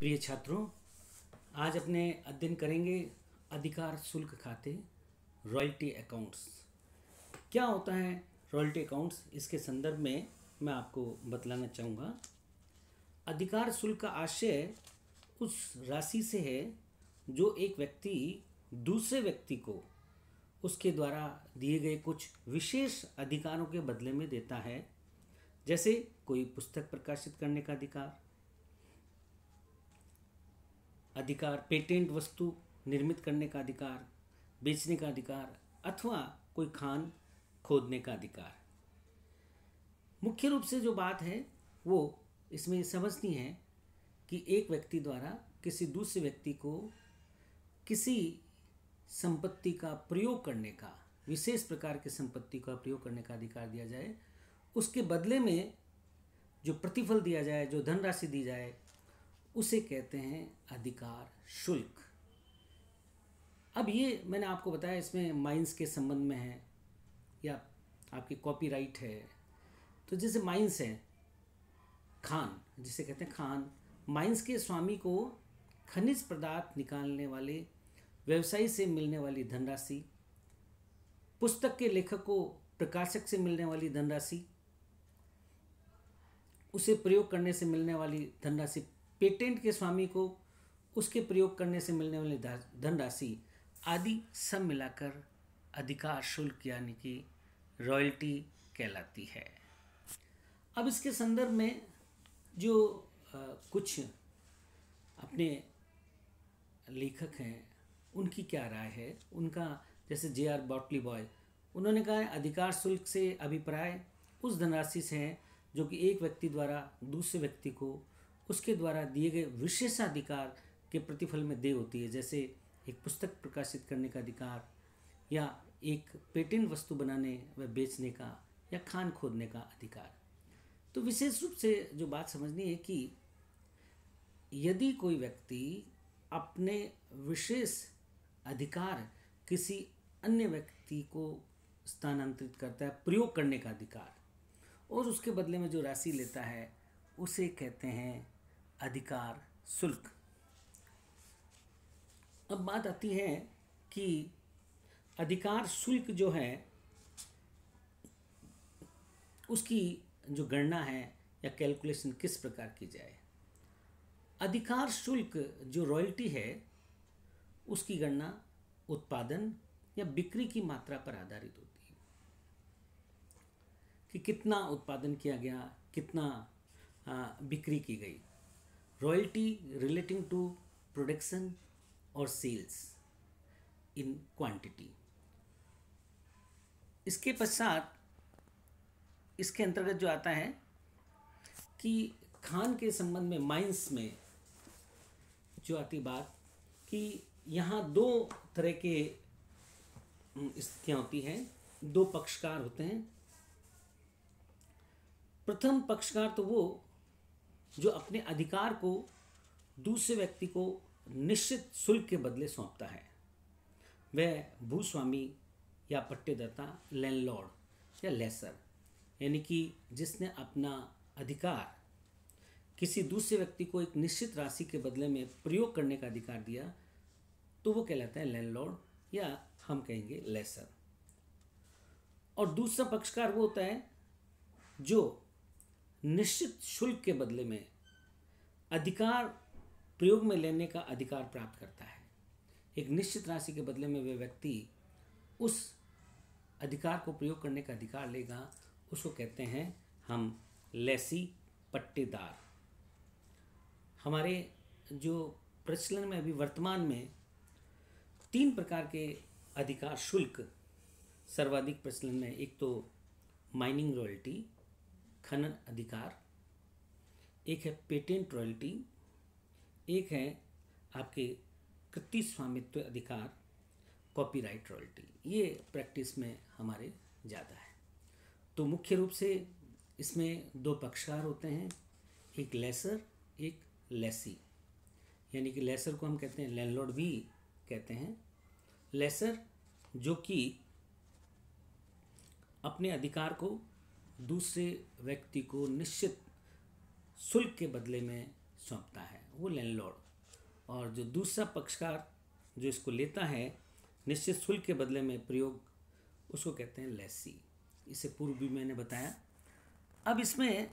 प्रिय छात्रों आज अपने अध्ययन करेंगे अधिकार शुल्क खाते रॉयल्टी अकाउंट्स क्या होता है रॉयल्टी अकाउंट्स इसके संदर्भ में मैं आपको बतलाना चाहूँगा अधिकार शुल्क का आशय उस राशि से है जो एक व्यक्ति दूसरे व्यक्ति को उसके द्वारा दिए गए कुछ विशेष अधिकारों के बदले में देता है जैसे कोई पुस्तक प्रकाशित करने का अधिकार अधिकार पेटेंट वस्तु निर्मित करने का अधिकार बेचने का अधिकार अथवा कोई खान खोदने का अधिकार मुख्य रूप से जो बात है वो इसमें समझनी है कि एक व्यक्ति द्वारा किसी दूसरे व्यक्ति को किसी संपत्ति का प्रयोग करने का विशेष प्रकार के संपत्ति का प्रयोग करने का अधिकार दिया जाए उसके बदले में जो प्रतिफल दिया जाए जो धनराशि दी जाए उसे कहते हैं अधिकार शुल्क अब ये मैंने आपको बताया इसमें माइंस के संबंध में है या आपकी कॉपीराइट है तो जैसे माइंस है खान जिसे कहते हैं खान माइंस के स्वामी को खनिज पदार्थ निकालने वाले व्यवसायी से मिलने वाली धनराशि पुस्तक के लेखक को प्रकाशक से मिलने वाली धनराशि उसे प्रयोग करने से मिलने वाली धनराशि पेटेंट के स्वामी को उसके प्रयोग करने से मिलने वाली धनराशि आदि सब मिलाकर अधिकार शुल्क यानी कि रॉयल्टी कहलाती है अब इसके संदर्भ में जो आ, कुछ अपने लेखक हैं उनकी क्या राय है उनका जैसे जे आर बॉटली बॉय उन्होंने कहा है अधिकार शुल्क से अभिप्राय उस धनराशि से हैं जो कि एक व्यक्ति द्वारा दूसरे व्यक्ति को उसके द्वारा दिए गए विशेषाधिकार के प्रतिफल में देय होती है जैसे एक पुस्तक प्रकाशित करने का अधिकार या एक पेटेंट वस्तु बनाने व बेचने का या खान खोदने का अधिकार तो विशेष रूप से जो बात समझनी है कि यदि कोई व्यक्ति अपने विशेष अधिकार किसी अन्य व्यक्ति को स्थानांतरित करता है प्रयोग करने का अधिकार और उसके बदले में जो राशि लेता है उसे कहते हैं अधिकार शुल्क अब बात आती है कि अधिकार शुल्क जो है उसकी जो गणना है या कैलकुलेशन किस प्रकार की जाए अधिकार शुल्क जो रॉयल्टी है उसकी गणना उत्पादन या बिक्री की मात्रा पर आधारित होती है कि कितना उत्पादन किया गया कितना बिक्री की गई royalty relating to production or sales in quantity इसके पश्चात इसके अंतर्गत जो आता है कि खान के संबंध में माइंस में जो आती बात कि यहाँ दो तरह के स्थितियाँ होती हैं दो पक्षकार होते हैं प्रथम पक्षकार तो वो जो अपने अधिकार को दूसरे व्यक्ति को निश्चित शुल्क के बदले सौंपता है वह भूस्वामी या पट्टेदाता लैंडलॉर्ड या लेसर यानी कि जिसने अपना अधिकार किसी दूसरे व्यक्ति को एक निश्चित राशि के बदले में प्रयोग करने का अधिकार दिया तो वो कहलाता है लैंडलॉर्ड या हम कहेंगे लेसर और दूसरा पक्षकार वो होता है जो निश्चित शुल्क के बदले में अधिकार प्रयोग में लेने का अधिकार प्राप्त करता है एक निश्चित राशि के बदले में वह व्यक्ति उस अधिकार को प्रयोग करने का अधिकार लेगा उसको कहते हैं हम लेसी पट्टेदार हमारे जो प्रचलन में अभी वर्तमान में तीन प्रकार के अधिकार शुल्क सर्वाधिक प्रचलन में एक तो माइनिंग रॉयल्टी खनन अधिकार एक है पेटेंट रॉयल्टी एक है आपके कृति स्वामित्व अधिकार कॉपीराइट रॉयल्टी ये प्रैक्टिस में हमारे ज़्यादा है तो मुख्य रूप से इसमें दो पक्षकार होते हैं एक लेसर एक लेसी यानी कि लेसर को हम कहते हैं लैंडलॉर्ड भी कहते हैं लेसर जो कि अपने अधिकार को दूसरे व्यक्ति को निश्चित शुल्क के बदले में सौंपता है वो लैंडलॉर्ड और जो दूसरा पक्षकार जो इसको लेता है निश्चित शुल्क के बदले में प्रयोग उसको कहते हैं लेसी इसे पूर्व भी मैंने बताया अब इसमें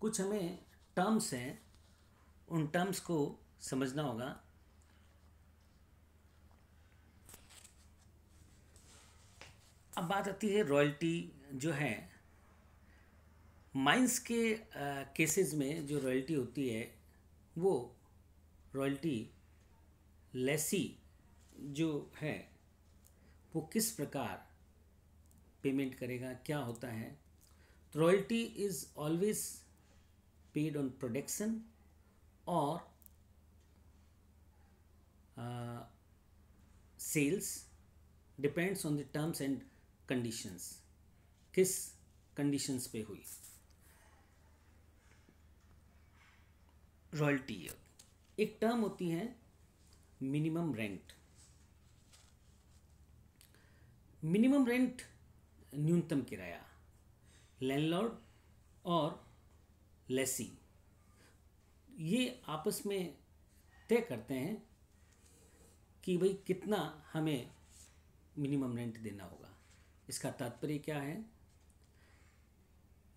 कुछ हमें टर्म्स हैं उन टर्म्स को समझना होगा अब बात आती है रॉयल्टी जो है माइंस के केसेस में जो रॉयल्टी होती है वो रॉयल्टी लेसी जो है वो किस प्रकार पेमेंट करेगा क्या होता है royalty is always paid on production और sales depends on the terms and conditions किस कंडीशंस पे हुई रॉयल्टी एक टर्म होती है मिनिमम रेंट मिनिमम रेंट न्यूनतम किराया लैंडलॉर्ड और लेसी ये आपस में तय करते हैं कि भाई कितना हमें मिनिमम रेंट देना होगा इसका तात्पर्य क्या है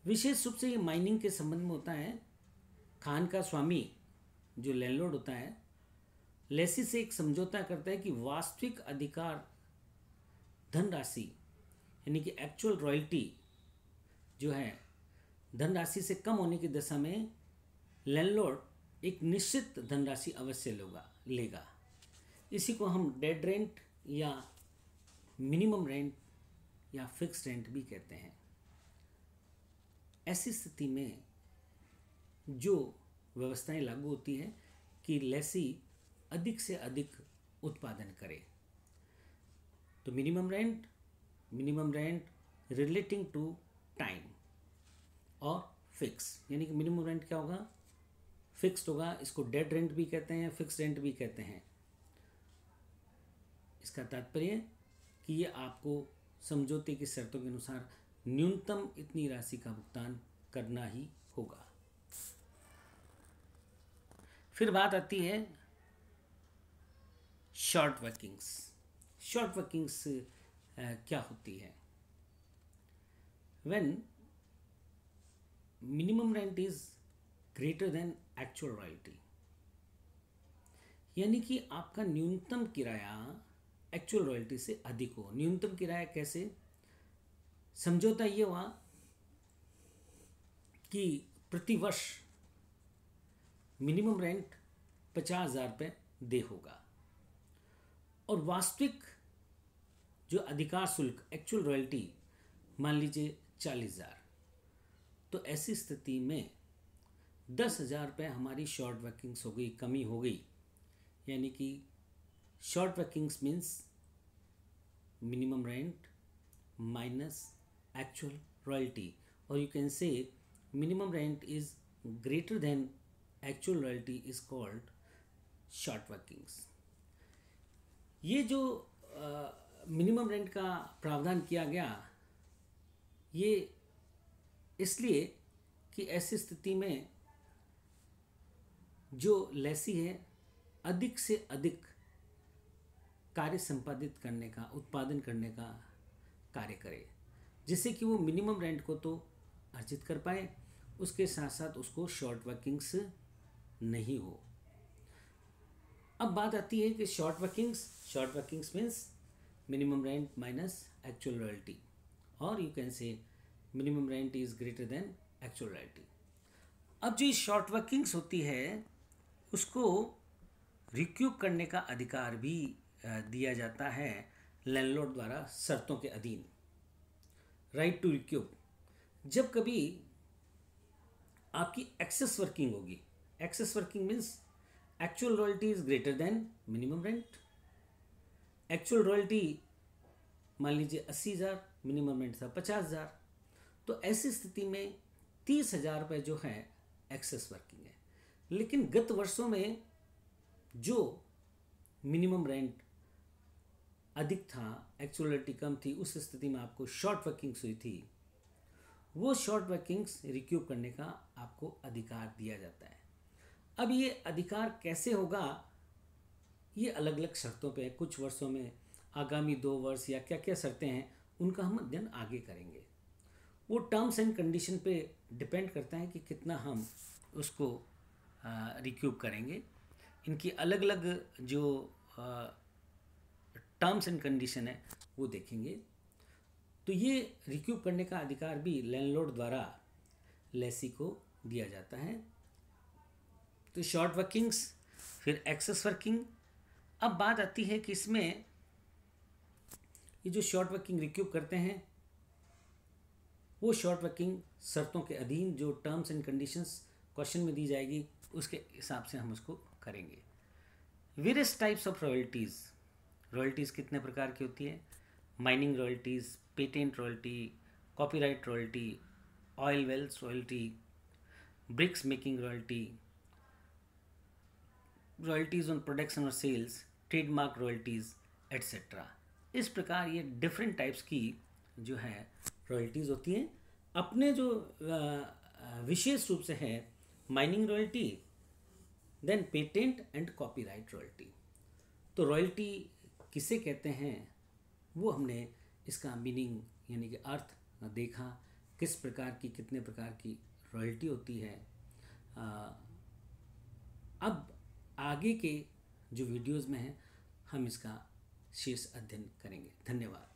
विशेष रूप से ये माइनिंग के संबंध में होता है खान का स्वामी जो लैंडलॉर्ड होता है लेसी से एक समझौता करता है कि वास्तविक अधिकार धनराशि यानी कि एक्चुअल रॉयल्टी जो है धनराशि से कम होने की दशा में लैंडलॉर्ड एक निश्चित धनराशि अवश्य लेगा लेगा इसी को हम डेड रेंट या मिनिमम रेंट या फिक्स रेंट भी कहते हैं ऐसी स्थिति में जो व्यवस्थाएं लागू होती हैं कि लेसी अधिक से अधिक उत्पादन करे तो minimum rent minimum rent relating to time और फिक्स यानी कि मिनिमम रेंट क्या होगा फिक्स्ड होगा इसको डेड रेंट भी कहते हैं फिक्स रेंट भी कहते हैं इसका तात्पर्य कि ये आपको समझौते की शर्तों के अनुसार न्यूनतम इतनी राशि का भुगतान करना ही होगा फिर बात आती है शॉर्ट वर्किंग्स शॉर्ट वर्किंग्स क्या होती है when minimum rent is greater than actual royalty यानी कि आपका न्यूनतम किराया एक्चुअल रॉयल्टी से अधिक हो न्यूनतम किराया कैसे समझौता ये हुआ कि प्रतिवर्ष मिनिमम रेंट पचास हज़ार रुपये दे होगा और वास्तविक जो अधिकार शुल्क एक्चुअल रॉयल्टी मान लीजिए चालीस हज़ार तो ऐसी स्थिति में दस हज़ार रुपये हमारी शॉर्ट वर्किंग्स हो गई कमी हो गई यानी कि short workings means minimum rent minus actual royalty और you can say minimum rent is greater than actual royalty is called short workings ये जो मिनिमम रेंट का प्रावधान किया गया ये इसलिए कि ऐसी स्थिति में जो लेसी है अधिक से अधिक कार्य संपादित करने का उत्पादन करने का कार्य करे जिससे कि वो मिनिमम रेंट को तो अर्जित कर पाए उसके साथ साथ उसको शॉर्ट वर्किंग्स नहीं हो अब बात आती है कि short workings short workings means minimum rent minus actual royalty और you can say minimum rent is greater than actual royalty अब जो शॉर्ट वर्किंग्स होती है उसको रिक्यूब करने का अधिकार भी दिया जाता है लैंडलॉर्ड द्वारा शर्तों के अधीन राइट टू रिक्यूब जब कभी आपकी एक्सेस वर्किंग होगी Excess working means actual royalty is greater than minimum rent. Actual royalty मान लीजिए अस्सी हज़ार मिनिमम रेंट था पचास हज़ार तो ऐसी स्थिति में तीस हज़ार रुपये जो है एक्सेस वर्किंग है लेकिन गत वर्षों में जो मिनिमम रेंट अधिक था एक्चुअलिटी कम थी उस स्थिति में आपको शॉर्ट वर्किंग्स हुई थी वो शॉर्ट वर्किंग्स रिक्यूब करने का आपको अधिकार दिया जाता है अब ये अधिकार कैसे होगा ये अलग अलग शर्तों पे कुछ वर्षों में आगामी दो वर्ष या क्या क्या शर्तें हैं उनका हम अध्ययन आगे करेंगे वो टर्म्स एंड कंडीशन पे डिपेंड करता है कि कितना हम उसको रिक्यूब करेंगे इनकी अलग अलग जो टर्म्स एंड कंडीशन है वो देखेंगे तो ये रिक्यूब करने का अधिकार भी लैंडलॉर्ड द्वारा लेसी को दिया जाता है तो शॉर्ट वर्किंग्स फिर एक्सेस वर्किंग अब बात आती है कि इसमें ये जो शॉर्ट वर्किंग रिक्यूब करते हैं वो शॉर्ट वर्किंग शर्तों के अधीन जो टर्म्स एंड कंडीशंस क्वेश्चन में दी जाएगी उसके हिसाब से हम उसको करेंगे various types of royalties royalties कितने प्रकार की होती है mining royalties patent royalty copyright royalty oil wells royalty bricks making royalty royalties on production और सेल्स ट्रेडमार्क रॉयल्टीज़ एट्सेट्रा इस प्रकार ये डिफरेंट टाइप्स की जो है रॉयल्टीज़ होती हैं अपने जो विशेष रूप से है mining royalty then patent and copyright royalty तो रॉयल्टी किसे कहते हैं वो हमने इसका मीनिंग यानी कि अर्थ देखा किस प्रकार की कितने प्रकार की रॉयल्टी होती है आ, अब आगे के जो वीडियोज़ में हैं हम इसका शेष अध्ययन करेंगे धन्यवाद